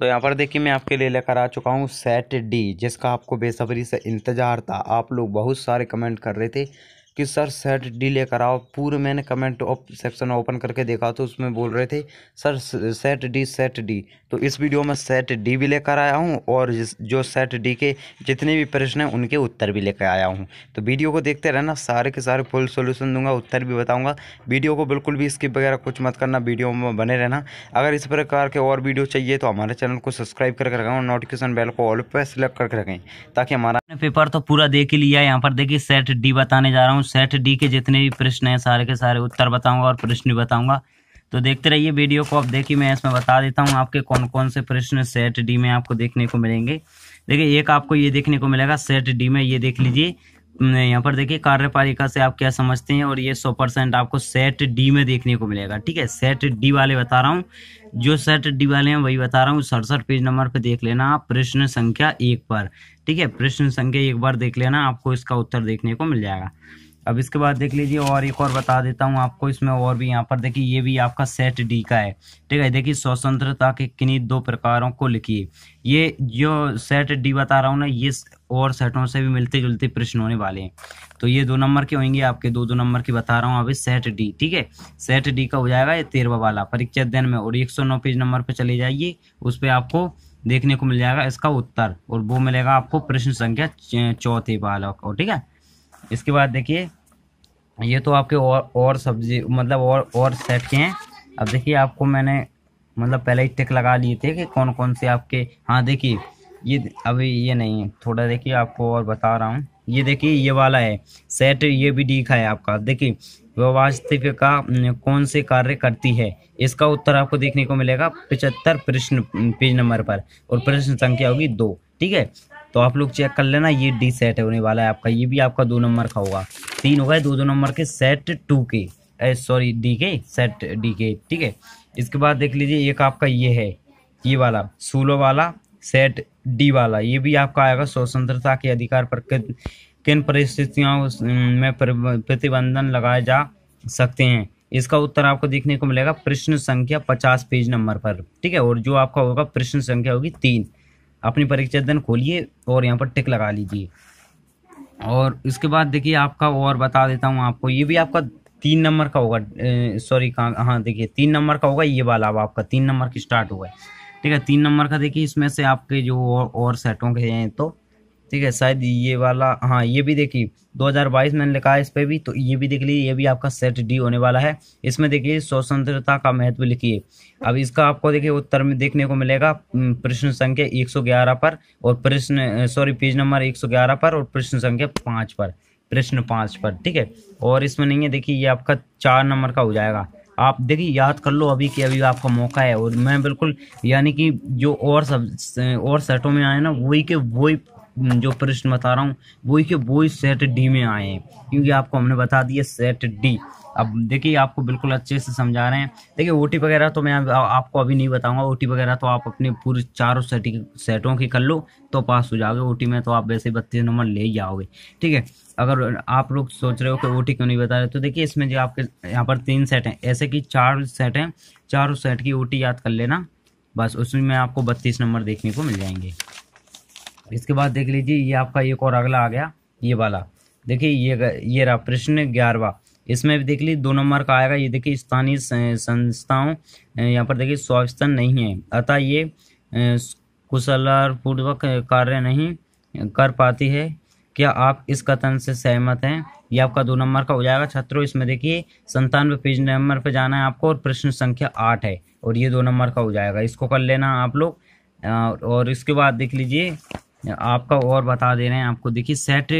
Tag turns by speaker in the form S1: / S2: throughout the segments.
S1: तो यहाँ पर देखिए मैं आपके लिए लेकर आ चुका हूँ सेट डी जिसका आपको बेसब्री से इंतज़ार था आप लोग बहुत सारे कमेंट कर रहे थे कि सर सेट डी लेकर आओ पूरे मैंने कमेंट सेक्शन ओपन करके देखा तो उसमें बोल रहे थे sir set D set D तो इस वीडियो में सेट डी भी लेकर आया हूँ और जो सेट डी के जितने भी प्रश्न हैं उनके उत्तर भी लेकर आया हूँ तो वीडियो को देखते रहना सारे के सारे फुल सोल्यूशन दूंगा उत्तर भी बताऊँगा वीडियो को बिल्कुल भी स्किप वगैरह कुछ मत करना वीडियो में बने रहना अगर इस प्रकार के और वीडियो चाहिए तो हमारे चैनल को सब्सक्राइब करके रखें और नोटिफिकेशन बेल को ऑल पर सेलेक्ट करके रखें ताकि हमारा पेपर तो पूरा देख ही लिया यहाँ पर देखिए सेट डी बताने जा रहा हूँ हूँ सेट डी के जितने भी प्रश्न हैं सारे के सारे उत्तर बताऊंगा और प्रश्न भी बताऊंगा तो देखते रहिए वीडियो को आप देखिए मैं इसमें बता देता हूँ आपके कौन कौन से प्रश्न सेट डी में आपको देखने को मिलेंगे देखिए एक आपको ये देखने को मिलेगा सेट डी में ये देख लीजिए यहाँ पर देखिए कार्यपालिका से आप क्या समझते हैं और ये सौ परसेंट आपको सेट डी में देखने को मिलेगा ठीक है सेट डी वाले बता रहा हूँ जो सेट डी वाले हैं वही बता रहा हूँ सड़सठ पेज नंबर पे देख लेना आप प्रश्न संख्या एक पर ठीक है प्रश्न संख्या एक बार देख लेना आपको इसका उत्तर देखने को मिल जाएगा अब इसके बाद देख लीजिए और एक और बता देता हूँ आपको इसमें और भी यहाँ पर देखिए ये भी आपका सेट डी का है ठीक है देखिए स्वतंत्रता के किन्नी दो प्रकारों को लिखिए ये जो सेट डी बता रहा हूँ ना ये और सेटों से भी मिलते जुलते प्रश्न होने वाले हैं तो ये दो नंबर के होंगे आपके दो दो नंबर की बता रहा हूँ अभी सेट डी ठीक है सेट डी का हो जाएगा ये तेरवा वाला परीक्षा अध्ययन में और एक सौ नौ पेज नंबर पर चले जाइए उस पर आपको देखने को मिल जाएगा इसका उत्तर और वो मिलेगा आपको प्रश्न संख्या चौथे वाला और ठीक है इसके बाद देखिए ये तो आपके और और सब्जी मतलब और और सेट के हैं अब देखिए आपको मैंने मतलब पहले ही टिक लगा लिए थे कि कौन कौन से आपके हाँ देखिए ये अभी ये नहीं है थोड़ा देखिए आपको और बता रहा हूँ ये देखिए ये वाला है सेट ये भी लिखा है आपका देखिए व्यवस्थिक का कौन से कार्य करती है इसका उत्तर आपको देखने को मिलेगा पिचहत्तर प्रश्न पेज नंबर पर और प्रश्न संख्या होगी दो ठीक है तो आप लोग चेक कर लेना ये डी सेट होने वाला है आपका ये भी आपका दो नंबर का होगा तीन हो गए दो दो नंबर के सेट टू के सॉरी डी के सेट डी के ठीक है इसके बाद देख लीजिए एक आपका ये है ये वाला सोलह वाला सेट डी वाला ये भी आपका आएगा स्वतंत्रता के अधिकार पर किन परिस्थितियों में प्रतिबंधन लगाए जा सकते हैं इसका उत्तर आपको देखने को मिलेगा प्रश्न संख्या पचास पेज नंबर पर ठीक है और जो आपका होगा प्रश्न संख्या होगी तीन अपनी परीक्षा दिन खोलिए और यहाँ पर टिक लगा लीजिए और इसके बाद देखिए आपका और बता देता हूँ आपको ये भी आपका तीन नंबर का होगा सॉरी कहाँ हाँ देखिए तीन नंबर का होगा ये वाला अब आपका तीन नंबर की स्टार्ट हुआ है ठीक है तीन नंबर का देखिए इसमें से आपके जो और, और के हैं तो ठीक है शायद ये वाला हाँ ये भी देखिए 2022 मैंने लिखा है इस पर भी तो ये भी देख लीजिए ये भी आपका सेट डी होने वाला है इसमें देखिए स्वतंत्रता का महत्व लिखिए अब इसका आपको देखिए उत्तर में देखने को मिलेगा प्रश्न संख्या 111 पर और प्रश्न सॉरी पेज नंबर 111 पर और प्रश्न संख्या पाँच पर प्रश्न पाँच पर ठीक है और इसमें नहीं है देखिए ये आपका चार नंबर का हो जाएगा आप देखिए याद कर लो अभी कि अभी आपका मौका है और मैं बिल्कुल यानी कि जो और सब और सेटों में आए ना वही के वही हम्म, जो प्रश्न बता रहा हूँ वही के ही सेट डी में आए हैं क्योंकि आपको हमने बता दिया सेट डी अब देखिए आपको बिल्कुल अच्छे से समझा रहे हैं देखिए ओटी वगैरह तो मैं आपको अभी नहीं बताऊंगा ओटी वगैरह तो आप अपने पूरे चारों सेट सेटों की कर लो तो पास हो जाओगे ओटी में तो आप वैसे बत्तीस नंबर ले ही आओगे ठीक है अगर आप लोग सोच रहे हो कि ओटी क्यों नहीं बता रहे तो देखिए इसमें जो आपके यहाँ पर तीन सेट हैं ऐसे कि चार सेट हैं चारों सेट की ओ याद कर लेना बस उसमें आपको बत्तीस नंबर देखने को मिल जाएंगे इसके बाद देख लीजिए ये आपका एक और अगला आ गया ये वाला देखिए ये ये रहा प्रश्न ग्यारहवा इसमें भी देख लीजिए दो नंबर का आएगा ये देखिए स्थानीय संस्थाओं यहाँ पर देखिए स्वास्थ्य नहीं है अतः ये कुशलपूर्वक कार्य नहीं कर पाती है क्या आप इस कथन से सहमत हैं ये आपका दो नंबर का हो जाएगा छात्रों इसमें देखिए संतानवे पेज नंबर पे जाना है आपको और प्रश्न संख्या आठ है और ये दो नंबर का हो जाएगा इसको कर लेना आप लोग और इसके बाद देख लीजिए आपका और बता दे रहे हैं आपको देखिए सेट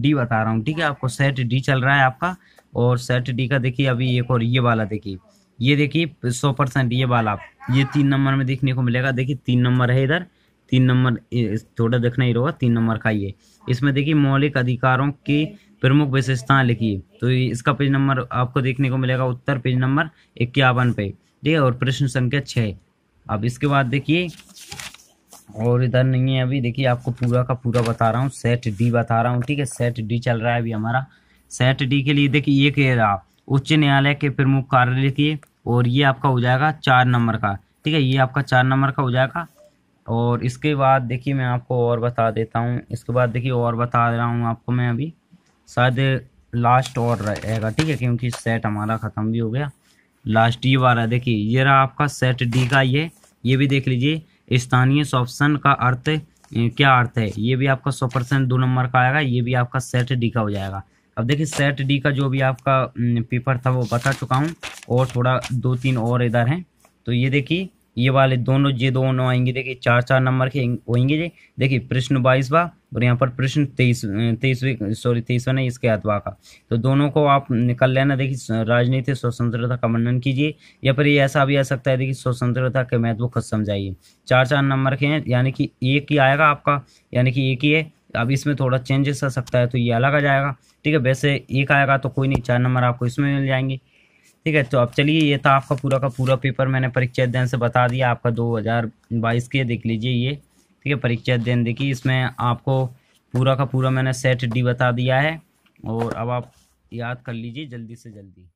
S1: डी बता रहा हूँ ठीक है आपको सेट डी चल रहा है आपका और सेट डी का देखिए अभी एक और ये वाला देखिए ये देखिए सौ परसेंट ये वाला ये तीन नंबर में देखने को मिलेगा देखिए तीन नंबर है इधर तीन नंबर थोड़ा देखना ही होगा तीन नंबर का ये इसमें देखिए मौलिक अधिकारों की प्रमुख विशेषताएं लिखिए तो इसका पेज नंबर आपको देखने को मिलेगा उत्तर पेज नंबर इक्यावन पे ठीक है और प्रश्न संख्या छः अब इसके बाद देखिए और इधर नहीं है अभी देखिए आपको पूरा का पूरा बता रहा हूँ सेट डी बता रहा हूँ ठीक है सेट डी चल रहा है अभी हमारा सेट डी के लिए देखिए ये कह रहा उच्च न्यायालय के प्रमुख कार्यालय थी और ये आपका हो जाएगा चार नंबर का ठीक है ये आपका चार नंबर का हो जाएगा और इसके बाद देखिए मैं आपको और बता देता हूँ इसके बाद देखिए और बता रहा हूँ आपको मैं अभी शायद लास्ट और रहेगा ठीक है क्योंकि सेट हमारा ख़त्म भी हो गया लास्ट ये वाला देखिए ये रहा आपका सेट डी का ये ये भी देख लीजिए स्थानीय ऑप्शन का अर्थ क्या अर्थ है ये भी आपका सौ परसेंट दो नंबर का आएगा ये भी आपका सेट डी का हो जाएगा अब देखिए सेट डी का जो भी आपका पेपर था वो बता चुका हूँ और थोड़ा दो तीन और इधर हैं तो ये देखिए ये वाले दोनों ये दोनों आएंगे देखिए चार चार नंबर के होंगे जी देखिए प्रश्न बाईस बा और यहाँ पर प्रश्न तेईस तेईसवी सॉरी तेईसवा नहीं इसके अथवा का तो दोनों को आप निकल लेना देखिए राजनीति स्वतंत्रता का वर्णन कीजिए या फिर ऐसा भी आ सकता है देखिए स्वतंत्रता के महत्व खुद समझाइए चार चार नंबर के हैं यानी कि एक ही आएगा आपका यानी कि एक ही है अब इसमें थोड़ा चेंजेस आ सकता है तो ये अलग आ जाएगा ठीक है वैसे एक आएगा तो कोई नहीं चार नंबर आपको इसमें मिल जाएंगे ठीक है तो अब चलिए ये था आपका पूरा का पूरा पेपर मैंने परीक्षा अध्ययन से बता दिया आपका 2022 के देख लीजिए ये ठीक है परीक्षा अध्ययन देखिए इसमें आपको पूरा का पूरा मैंने सेट डी बता दिया है और अब आप याद कर लीजिए जल्दी से जल्दी